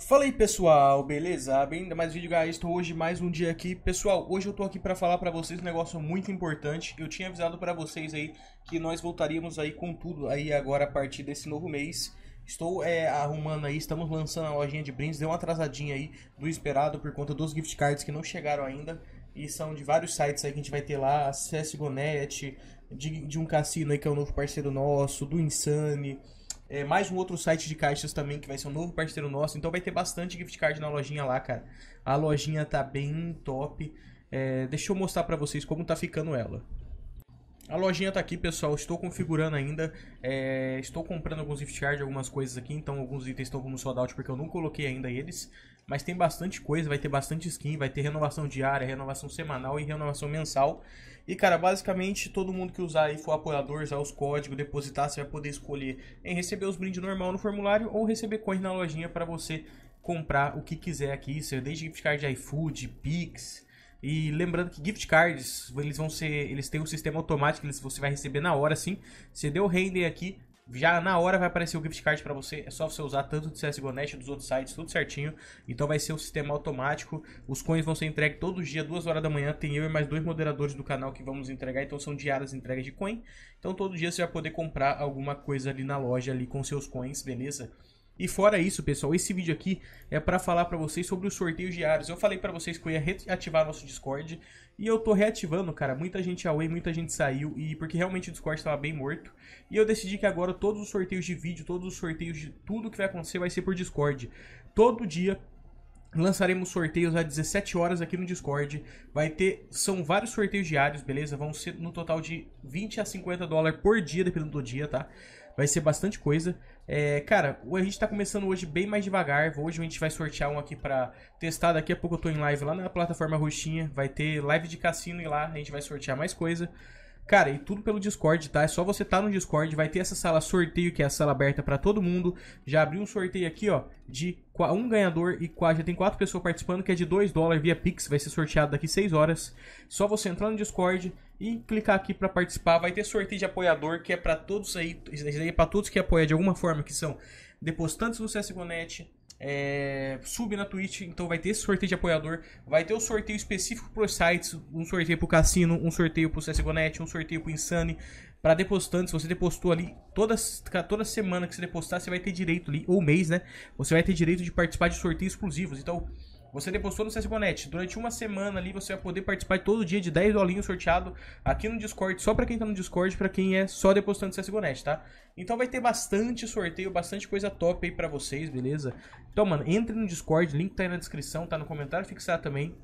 Fala aí pessoal, beleza? Bem-vindo a mais vídeo, guys. Estou hoje mais um dia aqui. Pessoal, hoje eu tô aqui para falar para vocês um negócio muito importante. Eu tinha avisado para vocês aí que nós voltaríamos aí com tudo aí agora a partir desse novo mês. Estou é, arrumando aí, estamos lançando a lojinha de brindes. Deu uma atrasadinha aí do esperado por conta dos gift cards que não chegaram ainda. E são de vários sites aí que a gente vai ter lá, CSGONET, de, de um cassino aí que é um novo parceiro nosso, do Insane... É, mais um outro site de caixas também, que vai ser um novo parceiro nosso. Então vai ter bastante gift card na lojinha lá, cara. A lojinha tá bem top. É, deixa eu mostrar para vocês como tá ficando ela. A lojinha tá aqui, pessoal. Estou configurando ainda. É, estou comprando alguns gift cards, algumas coisas aqui. Então, alguns itens estão como sold out porque eu não coloquei ainda eles. Mas tem bastante coisa, vai ter bastante skin, vai ter renovação diária, renovação semanal e renovação mensal. E, cara, basicamente, todo mundo que usar aí for apoiador, usar os códigos, depositar, você vai poder escolher em receber os brindes normal no formulário ou receber coins na lojinha para você comprar o que quiser aqui. É desde gift card de iFood, Pix, e lembrando que gift cards, eles vão ser, eles têm um sistema automático, que você vai receber na hora sim. Você deu render aqui, já na hora vai aparecer o gift card para você, é só você usar tanto do CSGO Net, dos outros sites, tudo certinho. Então vai ser um sistema automático. Os coins vão ser entregues todo dia, duas horas da manhã. Tem eu e mais dois moderadores do canal que vamos entregar, então são diárias entregas de coin. Então todo dia você vai poder comprar alguma coisa ali na loja ali com seus coins, beleza? E fora isso, pessoal, esse vídeo aqui é para falar para vocês sobre os sorteios diários. Eu falei para vocês que eu ia reativar nosso Discord e eu tô reativando, cara. Muita gente away, muita gente saiu e porque realmente o Discord estava bem morto. E eu decidi que agora todos os sorteios de vídeo, todos os sorteios de tudo que vai acontecer vai ser por Discord. Todo dia Lançaremos sorteios às 17 horas aqui no Discord. Vai ter, são vários sorteios diários, beleza? Vão ser no total de 20 a 50 dólares por dia, dependendo do dia, tá? Vai ser bastante coisa. É, cara, a gente tá começando hoje bem mais devagar. Hoje a gente vai sortear um aqui pra testar. Daqui a pouco eu tô em live lá na plataforma roxinha. Vai ter live de cassino e lá a gente vai sortear mais coisa. Cara, e tudo pelo Discord, tá? É só você tá no Discord, vai ter essa sala sorteio, que é a sala aberta para todo mundo. Já abriu um sorteio aqui, ó, de um ganhador e já tem quatro pessoas participando, que é de 2 dólares via Pix, vai ser sorteado daqui 6 horas. Só você entrar no Discord e clicar aqui para participar. Vai ter sorteio de apoiador, que é para todos aí, é para todos que apoiam de alguma forma, que são depositantes do CSGONET, é, sub na Twitch, então vai ter esse sorteio de apoiador, vai ter o um sorteio específico para os sites, um sorteio para o Cassino, um sorteio para o CSGONET, um sorteio para o Insane, para depositantes, você depositou ali, toda, toda semana que você depositar, você vai ter direito ali, ou mês, né, você vai ter direito de participar de sorteios exclusivos, então você depositou no CSGONET. Durante uma semana ali você vai poder participar todo dia de 10 dolinhos sorteado aqui no Discord, só para quem tá no Discord, para quem é só depositando no CSGONET, tá? Então vai ter bastante sorteio, bastante coisa top aí para vocês, beleza? Então, mano, entre no Discord, link tá aí na descrição, tá no comentário fixado também.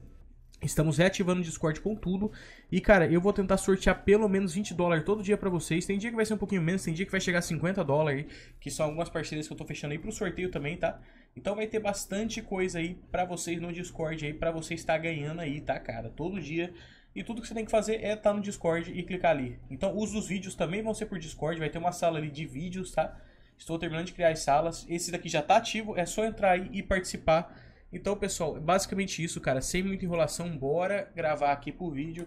Estamos reativando o Discord com tudo. E, cara, eu vou tentar sortear pelo menos 20 dólares todo dia para vocês. Tem dia que vai ser um pouquinho menos, tem dia que vai chegar a 50 dólares, que são algumas parcerias que eu tô fechando aí pro sorteio também, tá? Então vai ter bastante coisa aí para vocês no Discord aí, para você estar ganhando aí, tá, cara? Todo dia. E tudo que você tem que fazer é estar tá no Discord e clicar ali. Então, os vídeos também vão ser por Discord, vai ter uma sala ali de vídeos, tá? Estou terminando de criar as salas. Esse daqui já tá ativo, é só entrar aí e participar então, pessoal, é basicamente isso, cara. Sem muita enrolação, bora gravar aqui pro vídeo.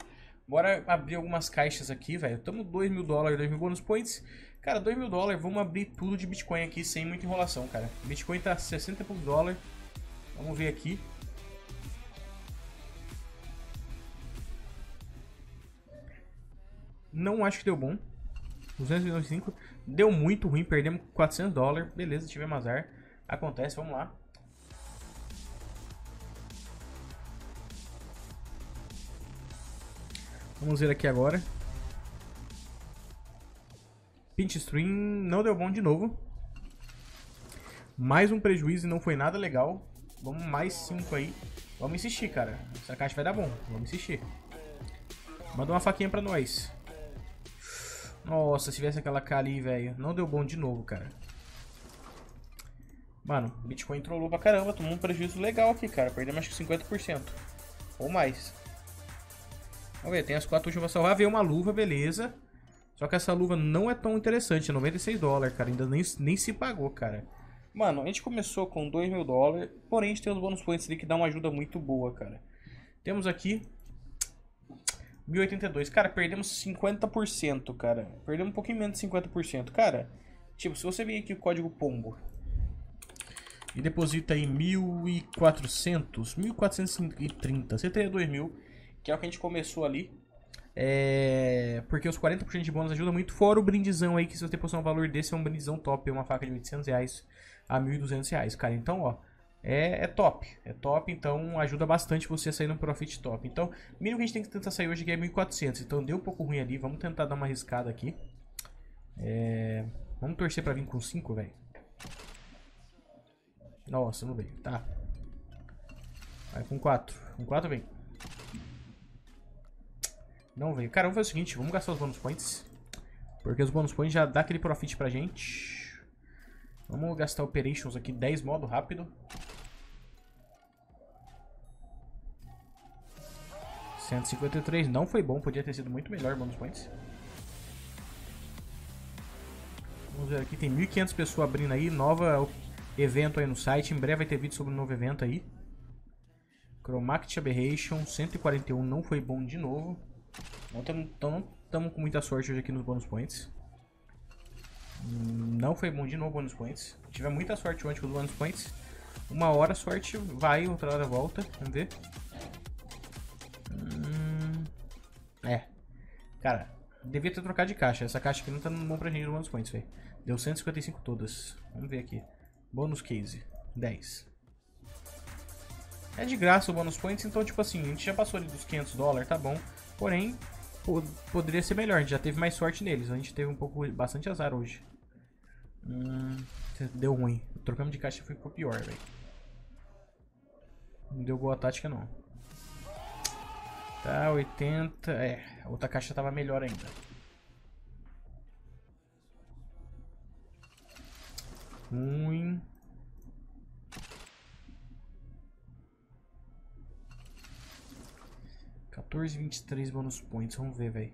Bora abrir algumas caixas aqui, velho. Tamo 2 mil dólares, 2 mil bônus points. Cara, 2 mil dólares, vamos abrir tudo de Bitcoin aqui sem muita enrolação, cara. Bitcoin tá 60 por dólar. Vamos ver aqui. Não acho que deu bom. 295. Deu muito ruim, perdemos 400 dólares. Beleza, tivemos azar. Acontece, vamos lá. Vamos ver aqui agora. Pinchstream não deu bom de novo. Mais um prejuízo e não foi nada legal. Vamos mais 5 aí. Vamos insistir, cara. Essa caixa vai dar bom. Vamos insistir. Manda uma faquinha pra nós. Nossa, se tivesse aquela K ali, velho. Não deu bom de novo, cara. Mano, Bitcoin trollou pra caramba. Tomou um prejuízo legal aqui, cara. Perdemos acho que 50%. Ou mais. Vamos ver, tem as quatro últimas pra salvar. Veio uma luva, beleza. Só que essa luva não é tão interessante, 96 dólares, cara. Ainda nem, nem se pagou, cara. Mano, a gente começou com 2 mil dólares, porém a gente tem os bônus points ali que dá uma ajuda muito boa, cara. Temos aqui 1082. Cara, perdemos 50%, cara. Perdemos um pouquinho menos de 50%. Cara, tipo, se você vir aqui o código POMBO e deposita aí 1400, 1430, você teria 2000 que é o que a gente começou ali. É... Porque os 40% de bônus ajuda muito, fora o brindizão aí, que se você postar um valor desse, é um brindizão top, é uma faca de 1.800 reais a 1.200 reais, cara. Então, ó, é, é, top. É top, então ajuda bastante você a sair no profit top. Então, mínimo que a gente tem que tentar sair hoje aqui é 1.400. Então, deu um pouco ruim ali, vamos tentar dar uma arriscada aqui. É... Vamos torcer pra vir com 5, velho. Nossa, não veio. Tá. Vai com 4. Com 4 vem. Não veio. Cara, vamos fazer o seguinte, vamos gastar os bonus points. Porque os bonus points já dá aquele profit pra gente. Vamos gastar operations aqui, 10 modo rápido. três não foi bom, podia ter sido muito melhor bonus points. Vamos ver aqui, tem 1.500 pessoas abrindo aí, nova evento aí no site. Em breve vai ter vídeo sobre o um novo evento aí. Chromatic Aberration, 141 não foi bom de novo. Não então não estamos com muita sorte hoje aqui nos bônus points. Não foi bom de novo bônus points. Tive muita sorte ontem com os bônus points. Uma hora sorte, vai, outra hora volta. Vamos ver. Hum, é. Cara, devia ter trocado de caixa. Essa caixa aqui não tá bom pra gente nos bônus points, velho. Deu 155 todas. Vamos ver aqui. Bônus case. 10. É de graça o bônus points, então tipo assim, a gente já passou ali dos 500 dólares, tá bom. Porém, poderia ser melhor. A gente já teve mais sorte neles. A gente teve um pouco, bastante azar hoje. Hum, deu ruim. Trocamos de caixa foi ficou pior, velho. Não deu boa tática, não. Tá, 80... É, a outra caixa tava melhor ainda. Ruim. 14, 23 bonus points. Vamos ver, velho.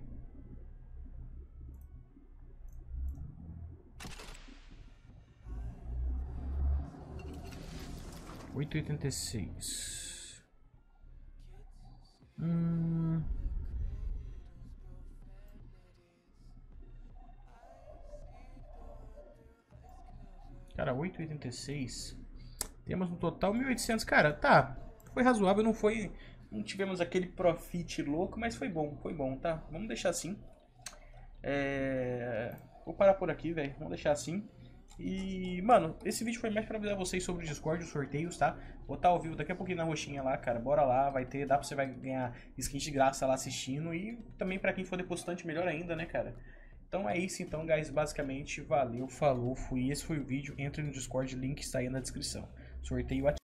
Oito oitenta e seis. Hum. Cara, oito oitenta e seis. Temos no total mil oitocentos. Cara, tá. Foi razoável, não foi não tivemos aquele profit louco, mas foi bom, foi bom, tá? Vamos deixar assim. É... Vou parar por aqui, velho. Vamos deixar assim. E, mano, esse vídeo foi mais pra avisar vocês sobre o Discord, os sorteios, tá? Vou estar tá ao vivo daqui a pouquinho na roxinha lá, cara. Bora lá, vai ter, dá pra você vai ganhar skins de graça lá assistindo. E também pra quem for depositante, melhor ainda, né, cara? Então é isso então, guys. Basicamente, valeu, falou, fui. Esse foi o vídeo. Entre no Discord, link está aí na descrição. Sorteio ativo.